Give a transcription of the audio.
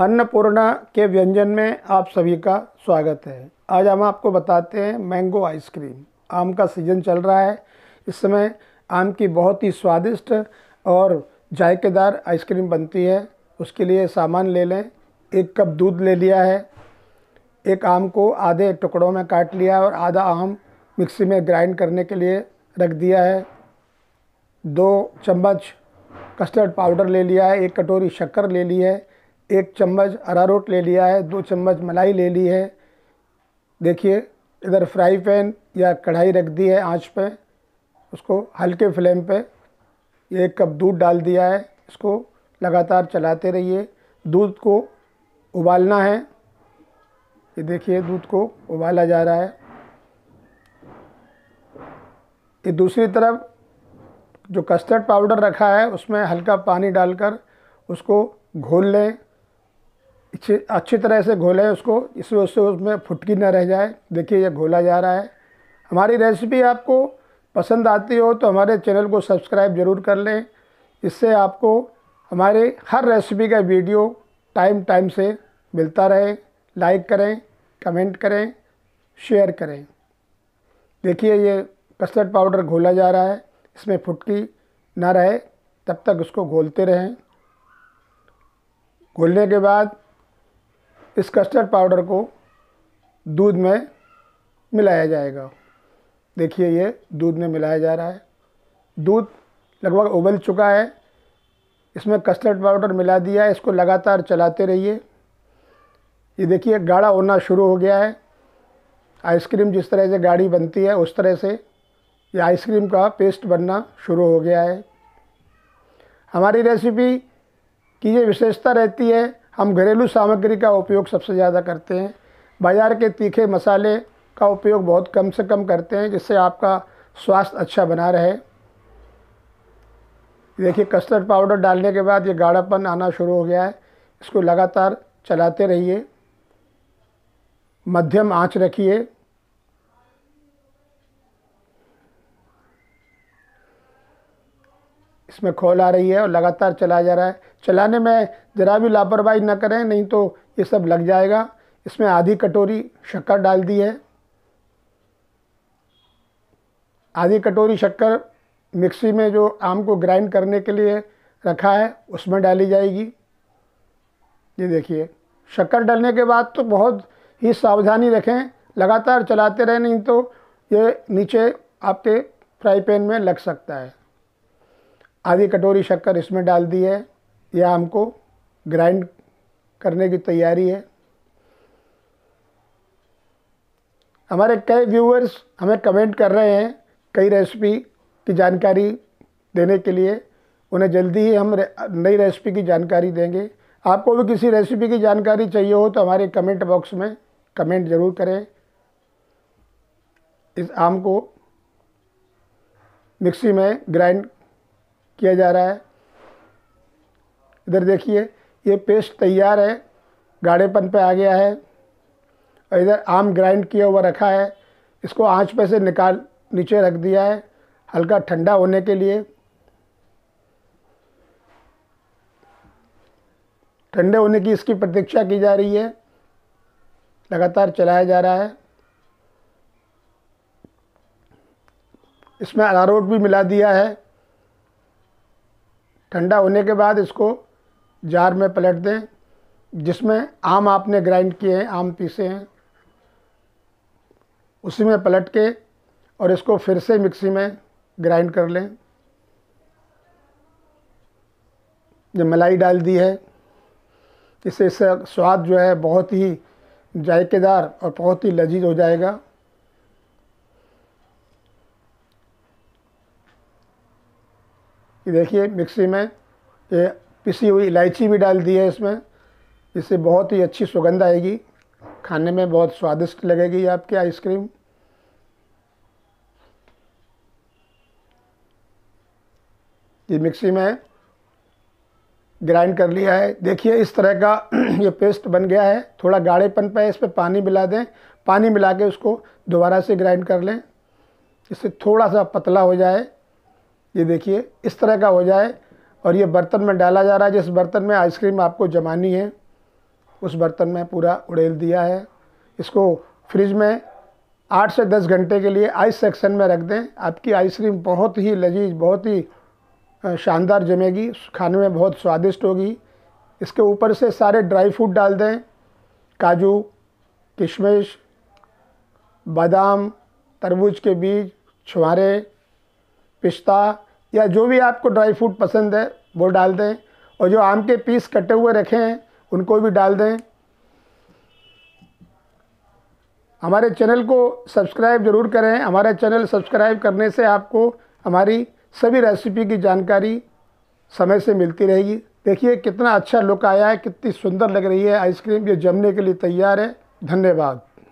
अन्नपूर्णा के व्यंजन में आप सभी का स्वागत है आज हम आपको बताते हैं मैंगो आइसक्रीम आम का सीज़न चल रहा है इस समय आम की बहुत ही स्वादिष्ट और जायकेदार आइसक्रीम बनती है उसके लिए सामान ले लें एक कप दूध ले लिया है एक आम को आधे टुकड़ों में काट लिया और आधा आम मिक्सी में ग्राइंड करने के लिए रख दिया है दो चम्मच कस्टर्ड पाउडर ले लिया है एक कटोरी शक्कर ले ली है एक चम्मच अरारोट ले लिया है दो चम्मच मलाई ले ली है देखिए इधर फ्राई पैन या कढ़ाई रख दी है आंच पे उसको हल्के फ्लेम पे एक कप दूध डाल दिया है इसको लगातार चलाते रहिए दूध को उबालना है ये देखिए दूध को उबाला जा रहा है ये दूसरी तरफ जो कस्टर्ड पाउडर रखा है उसमें हल्का पानी डालकर उसको घोल लें अच्छी तरह से घोलें उसको वजह उससे उसमें फुटकी ना रह जाए देखिए ये घोला जा रहा है हमारी रेसिपी आपको पसंद आती हो तो हमारे चैनल को सब्सक्राइब ज़रूर कर लें इससे आपको हमारे हर रेसिपी का वीडियो टाइम टाइम से मिलता रहे लाइक करें कमेंट करें शेयर करें देखिए ये कस्टर्ड पाउडर घोला जा रहा है इसमें फुटकी ना रहे तब तक उसको घोलते रहें घोलने के बाद इस कस्टर्ड पाउडर को दूध में मिलाया जाएगा देखिए ये दूध में मिलाया जा रहा है दूध लगभग उबल चुका है इसमें कस्टर्ड पाउडर मिला दिया है इसको लगातार चलाते रहिए ये देखिए गाढ़ा होना शुरू हो गया है आइसक्रीम जिस तरह से गाढ़ी बनती है उस तरह से ये आइसक्रीम का पेस्ट बनना शुरू हो गया है हमारी रेसिपी की ये विशेषता रहती है हम घरेलू सामग्री का उपयोग सबसे ज़्यादा करते हैं बाज़ार के तीखे मसाले का उपयोग बहुत कम से कम करते हैं जिससे आपका स्वास्थ्य अच्छा बना रहे देखिए कस्टर्ड पाउडर डालने के बाद ये गाढ़ापन आना शुरू हो गया है इसको लगातार चलाते रहिए मध्यम आंच रखिए इसमें खोल आ रही है और लगातार चला जा रहा है चलाने में ज़रा भी लापरवाही न करें नहीं तो ये सब लग जाएगा इसमें आधी कटोरी शक्कर डाल दी है आधी कटोरी शक्कर मिक्सी में जो आम को ग्राइंड करने के लिए रखा है उसमें डाली जाएगी ये देखिए शक्कर डालने के बाद तो बहुत ही सावधानी रखें लगातार चलाते रहें नहीं तो ये नीचे आपके फ्राई पैन में लग सकता है आधी कटोरी शक्कर इसमें डाल दी है यह हमको ग्राइंड करने की तैयारी है हमारे कई व्यूअर्स हमें कमेंट कर रहे हैं कई रेसिपी की जानकारी देने के लिए उन्हें जल्दी ही हम नई रेसिपी की जानकारी देंगे आपको भी किसी रेसिपी की जानकारी चाहिए हो तो हमारे कमेंट बॉक्स में कमेंट ज़रूर करें इस आम को मिक्सी में ग्राइंड किया जा रहा है इधर देखिए ये पेस्ट तैयार है गाढ़ेपन पे आ गया है और इधर आम ग्राइंड किया हुआ रखा है इसको आंच पे से निकाल नीचे रख दिया है हल्का ठंडा होने के लिए ठंडे होने की इसकी प्रतीक्षा की जा रही है लगातार चलाया जा रहा है इसमें अरारोट भी मिला दिया है ठंडा होने के बाद इसको जार में पलट दें जिसमें आम आपने ग्राइंड किए हैं आम पीसे हैं उसी में पलट के और इसको फिर से मिक्सी में ग्राइंड कर लें जो मलाई डाल दी है इससे इसका स्वाद जो है बहुत ही जायकेदार और बहुत ही लजीज हो जाएगा ये देखिए मिक्सी में ये पिसी हुई इलायची भी डाल दी है इसमें इससे बहुत ही अच्छी सुगंध आएगी खाने में बहुत स्वादिष्ट लगेगी आपकी आइसक्रीम ये मिक्सी में ग्राइंड कर लिया है देखिए इस तरह का ये पेस्ट बन गया है थोड़ा गाढ़ेपन पे इस पर पानी मिला दें पानी मिला के उसको दोबारा से ग्राइंड कर लें इससे थोड़ा सा पतला हो जाए ये देखिए इस तरह का हो जाए और ये बर्तन में डाला जा रहा है जिस बर्तन में आइसक्रीम आपको जमानी है उस बर्तन में पूरा उड़ेल दिया है इसको फ्रिज में आठ से दस घंटे के लिए आइस सेक्शन में रख दें आपकी आइसक्रीम बहुत ही लजीज बहुत ही शानदार जमेगी खाने में बहुत स्वादिष्ट होगी इसके ऊपर से सारे ड्राई फ्रूट डाल दें काजू किशमिश बादाम तरबूज के बीज छुहारे पिस्ता या जो भी आपको ड्राई फ्रूट पसंद है वो डाल दें और जो आम के पीस कटे हुए रखे हैं उनको भी डाल दें हमारे चैनल को सब्सक्राइब ज़रूर करें हमारा चैनल सब्सक्राइब करने से आपको हमारी सभी रेसिपी की जानकारी समय से मिलती रहेगी देखिए कितना अच्छा लुक आया है कितनी सुंदर लग रही है आइसक्रीम ये जमने के लिए तैयार है धन्यवाद